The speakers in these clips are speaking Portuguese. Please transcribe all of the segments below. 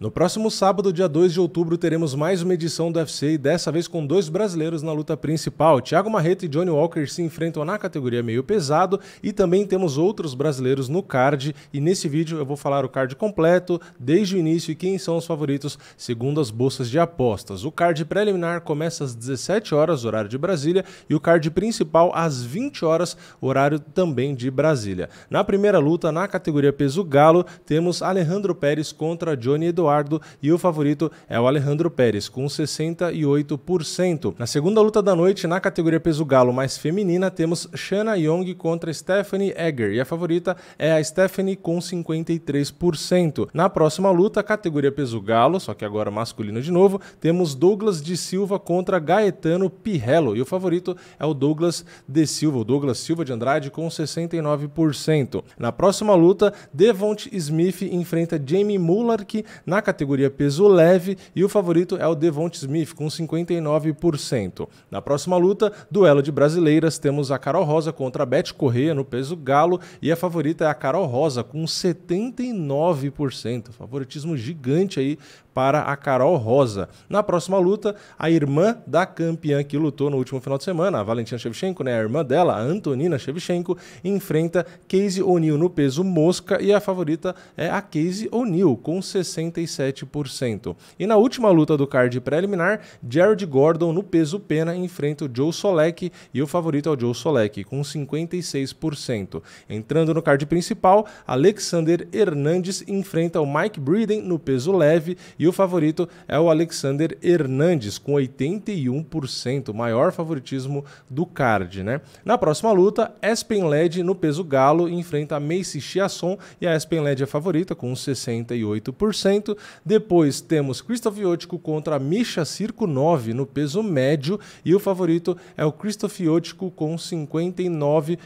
No próximo sábado, dia 2 de outubro, teremos mais uma edição do UFC e dessa vez com dois brasileiros na luta principal. Thiago Marreta e Johnny Walker se enfrentam na categoria meio pesado e também temos outros brasileiros no card. E nesse vídeo eu vou falar o card completo, desde o início e quem são os favoritos segundo as bolsas de apostas. O card preliminar começa às 17 horas, horário de Brasília, e o card principal às 20 horas, horário também de Brasília. Na primeira luta, na categoria peso galo, temos Alejandro Pérez contra Johnny Eduardo. Eduardo e o favorito é o Alejandro Pérez, com 68%. Na segunda luta da noite, na categoria peso galo mais feminina, temos Shana Young contra Stephanie Egger e a favorita é a Stephanie com 53%. Na próxima luta, categoria peso galo, só que agora masculino de novo, temos Douglas de Silva contra Gaetano Pirrello e o favorito é o Douglas de Silva, o Douglas Silva de Andrade com 69%. Na próxima luta, Devont Smith enfrenta Jamie Mullark na na categoria peso leve e o favorito é o Devonte Smith com 59%. Na próxima luta, duelo de brasileiras, temos a Carol Rosa contra a Beth Corrêa no peso galo e a favorita é a Carol Rosa com 79%. Favoritismo gigante aí para a Carol Rosa. Na próxima luta, a irmã da campeã que lutou no último final de semana, a Valentina Shevchenko, né, a irmã dela, a Antonina Shevchenko, enfrenta Casey O'Neill no peso mosca e a favorita é a Casey O'Neill com 67%. E na última luta do card preliminar, Jared Gordon no peso pena enfrenta o Joe Solek e o favorito é o Joe Solek com 56%. Entrando no card principal, Alexander Hernandes enfrenta o Mike Breeden no peso leve e e o favorito é o Alexander Hernandes, com 81%, maior favoritismo do card, né? Na próxima luta, Espen Led no peso galo enfrenta Macy Chiasson e a Espen Led é favorita com 68%. Depois temos Christoph Yotko contra Misha Circo 9 no peso médio e o favorito é o Christoph Yotko com 59%.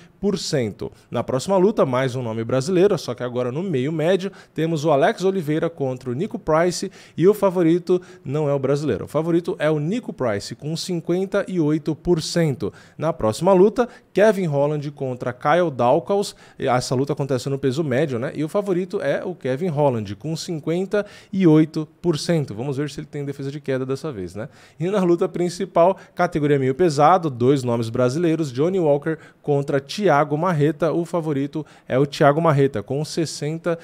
Na próxima luta, mais um nome brasileiro, só que agora no meio médio, temos o Alex Oliveira contra o Nico Price e o favorito não é o brasileiro. O favorito é o Nico Price, com 58%. Na próxima luta, Kevin Holland contra Kyle Dawkins. Essa luta acontece no peso médio, né? E o favorito é o Kevin Holland, com 58%. Vamos ver se ele tem defesa de queda dessa vez, né? E na luta principal, categoria meio pesado, dois nomes brasileiros, Johnny Walker contra Thiago Marreta. O favorito é o Thiago Marreta, com 61%.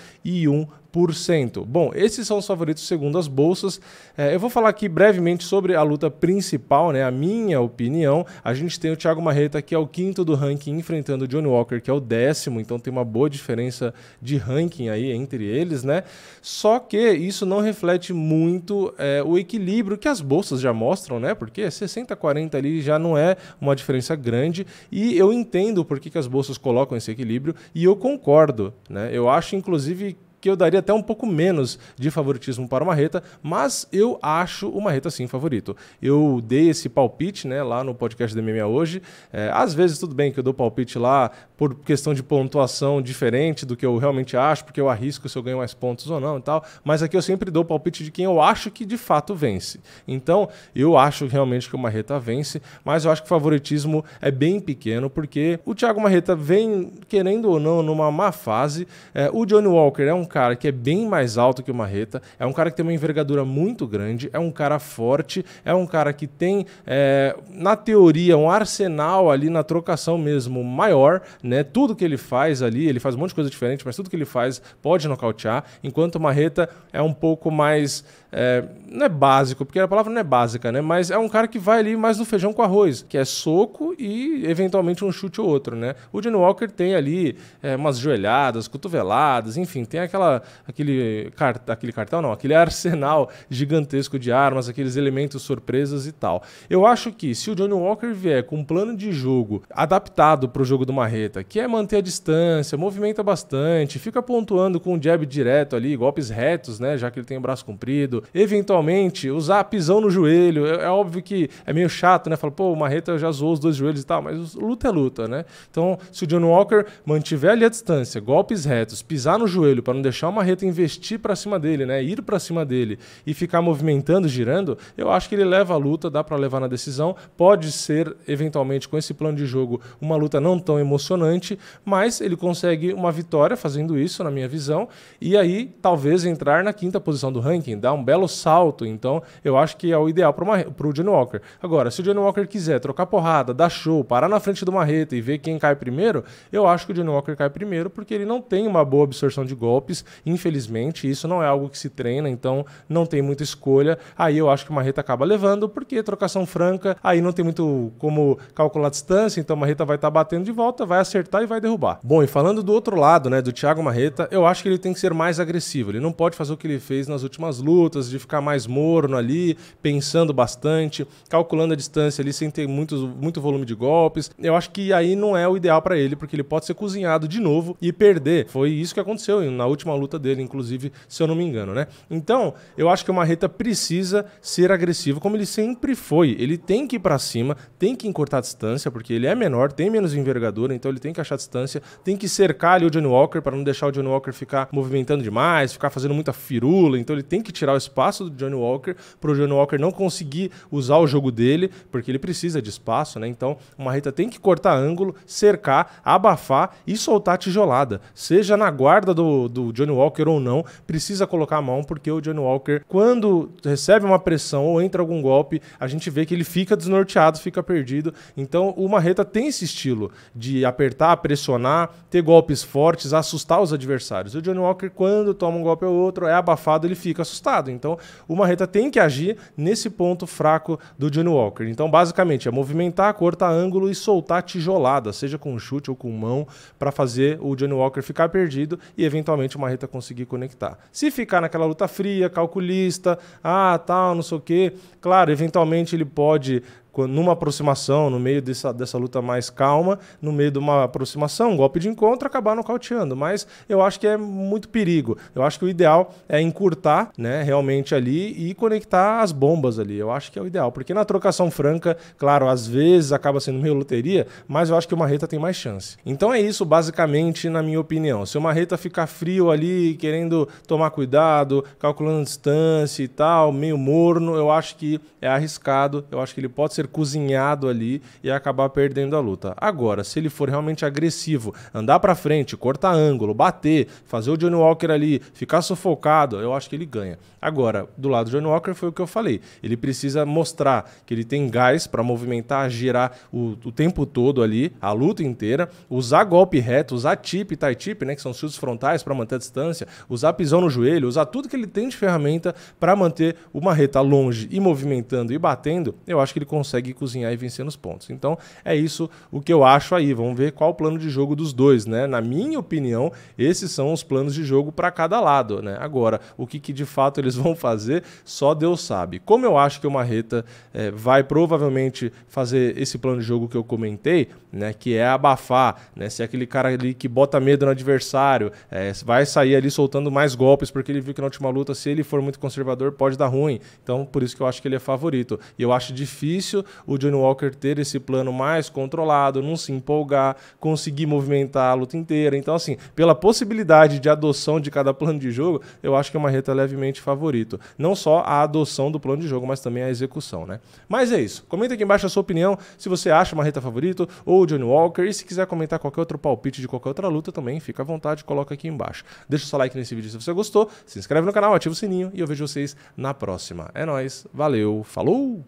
Bom, esses são os favoritos segundo as bolsas. É, eu vou falar aqui brevemente sobre a luta principal, né? A minha opinião. A gente tem o Thiago Marreta, que é o quinto do ranking, enfrentando o Johnny Walker, que é o décimo, então tem uma boa diferença de ranking aí entre eles, né? Só que isso não reflete muito é, o equilíbrio que as bolsas já mostram, né? Porque 60-40 ali já não é uma diferença grande. E eu entendo por que, que as bolsas colocam esse equilíbrio e eu concordo, né? Eu acho, inclusive, que eu daria até um pouco menos de favoritismo para o Marreta, mas eu acho o Marreta sim favorito. Eu dei esse palpite né, lá no podcast da MMA hoje. É, às vezes, tudo bem que eu dou palpite lá por questão de pontuação diferente do que eu realmente acho, porque eu arrisco se eu ganho mais pontos ou não e tal, mas aqui eu sempre dou palpite de quem eu acho que de fato vence. Então, eu acho realmente que o Marreta vence, mas eu acho que o favoritismo é bem pequeno, porque o Thiago Marreta vem, querendo ou não, numa má fase. É, o Johnny Walker é um cara que é bem mais alto que o Marreta, é um cara que tem uma envergadura muito grande, é um cara forte, é um cara que tem, é, na teoria, um arsenal ali na trocação mesmo maior, né? Tudo que ele faz ali, ele faz um monte de coisa diferente, mas tudo que ele faz pode nocautear, enquanto o Marreta é um pouco mais. É, não é básico, porque a palavra não é básica, né? Mas é um cara que vai ali mais no feijão com arroz, que é soco e eventualmente um chute ou outro, né? O Jimmy Walker tem ali é, umas joelhadas, cotoveladas, enfim, tem aquela aquela, aquele, car, aquele cartão, não, aquele arsenal gigantesco de armas, aqueles elementos surpresas e tal. Eu acho que se o Johnny Walker vier com um plano de jogo adaptado para o jogo do Marreta, que é manter a distância, movimenta bastante, fica pontuando com o jab direto ali, golpes retos, né, já que ele tem o braço comprido, eventualmente usar pisão no joelho, é, é óbvio que é meio chato, né, falar, pô, o Marreta já zoou os dois joelhos e tal, mas luta é luta, né? Então, se o John Walker mantiver ali a distância, golpes retos, pisar no joelho para não deixar deixar o Marreta investir para cima dele, né? Ir para cima dele e ficar movimentando, girando, eu acho que ele leva a luta, dá para levar na decisão. Pode ser eventualmente com esse plano de jogo uma luta não tão emocionante, mas ele consegue uma vitória fazendo isso, na minha visão, e aí talvez entrar na quinta posição do ranking, dar um belo salto. Então, eu acho que é o ideal para o Johnny Walker. Agora, se o Johnny Walker quiser trocar porrada, dar show, parar na frente do Marreta e ver quem cai primeiro, eu acho que o Johnny Walker cai primeiro porque ele não tem uma boa absorção de golpes Infelizmente, isso não é algo que se treina, então não tem muita escolha. Aí eu acho que o Marreta acaba levando, porque trocação franca, aí não tem muito como calcular a distância, então o Marreta vai estar tá batendo de volta, vai acertar e vai derrubar. Bom, e falando do outro lado, né, do Thiago Marreta, eu acho que ele tem que ser mais agressivo. Ele não pode fazer o que ele fez nas últimas lutas, de ficar mais morno ali, pensando bastante, calculando a distância ali sem ter muito, muito volume de golpes. Eu acho que aí não é o ideal para ele, porque ele pode ser cozinhado de novo e perder. Foi isso que aconteceu na última última luta dele, inclusive, se eu não me engano, né? Então, eu acho que o Marreta precisa ser agressivo, como ele sempre foi. Ele tem que ir para cima, tem que encurtar a distância, porque ele é menor, tem menos envergadura, então ele tem que achar distância, tem que cercar ali o Johnny Walker para não deixar o Johnny Walker ficar movimentando demais, ficar fazendo muita firula, então ele tem que tirar o espaço do Johnny Walker para o Johnny Walker não conseguir usar o jogo dele, porque ele precisa de espaço, né? Então, o Marreta tem que cortar ângulo, cercar, abafar e soltar a tijolada, seja na guarda do, do Johnny Walker ou não, precisa colocar a mão, porque o Johnny Walker, quando recebe uma pressão ou entra algum golpe, a gente vê que ele fica desnorteado, fica perdido. Então o Marreta tem esse estilo de apertar, pressionar, ter golpes fortes, assustar os adversários. O Johnny Walker, quando toma um golpe ou outro, é abafado, ele fica assustado. Então o Marreta tem que agir nesse ponto fraco do Johnny Walker. Então, basicamente, é movimentar, cortar ângulo e soltar tijolada, seja com chute ou com mão, para fazer o Johnny Walker ficar perdido e eventualmente o Marreta conseguir conectar. Se ficar naquela luta fria, calculista, ah, tal, não sei o quê, claro, eventualmente ele pode numa aproximação, no meio dessa, dessa luta mais calma, no meio de uma aproximação, um golpe de encontro, acabar nocauteando. Mas eu acho que é muito perigo. Eu acho que o ideal é encurtar, né, realmente ali e conectar as bombas ali. Eu acho que é o ideal. Porque na trocação franca, claro, às vezes acaba sendo meio loteria, mas eu acho que o Marreta tem mais chance. Então é isso, basicamente, na minha opinião. Se o Marreta ficar frio ali, querendo tomar cuidado, calculando distância e tal, meio morno, eu acho que é arriscado. Eu acho que ele pode ser ser cozinhado ali e acabar perdendo a luta. Agora, se ele for realmente agressivo, andar para frente, cortar ângulo, bater, fazer o Johnny Walker ali, ficar sufocado, eu acho que ele ganha. Agora, do lado do Johnny Walker foi o que eu falei. Ele precisa mostrar que ele tem gás para movimentar, girar o, o, tempo todo ali, a luta inteira, usar golpe reto, usar tip e tie tip, né, que são chutes frontais para manter a distância, usar pisão no joelho, usar tudo que ele tem de ferramenta para manter o Marreta longe e movimentando e batendo, eu acho que ele consegue consegue cozinhar e vencer nos pontos. Então é isso o que eu acho aí. Vamos ver qual o plano de jogo dos dois, né? Na minha opinião, esses são os planos de jogo para cada lado, né? Agora, o que, que, de fato eles vão fazer, só Deus sabe. Como eu acho que o Marreta é, vai provavelmente fazer esse plano de jogo que eu comentei, né? Que é abafar, né? Se é aquele cara ali que bota medo no adversário, é, vai sair ali soltando mais golpes, porque ele viu que na última luta, se ele for muito conservador, pode dar ruim. Então, por isso que eu acho que ele é favorito. E eu acho difícil o Johnny Walker ter esse plano mais controlado, não se empolgar, conseguir movimentar a luta inteira. Então, assim, pela possibilidade de adoção de cada plano de jogo, eu acho que o Marreta é levemente favorito. Não só a adoção do plano de jogo, mas também a execução, né? Mas é isso. Comenta aqui embaixo a sua opinião se você acha o Marreta favorito ou o Johnny Walker. E se quiser comentar qualquer outro palpite de qualquer outra luta também, fica à vontade, coloca aqui embaixo. Deixa o seu like nesse vídeo se você gostou, se inscreve no canal, ativa o sininho e eu vejo vocês na próxima. É nóis, valeu, falou!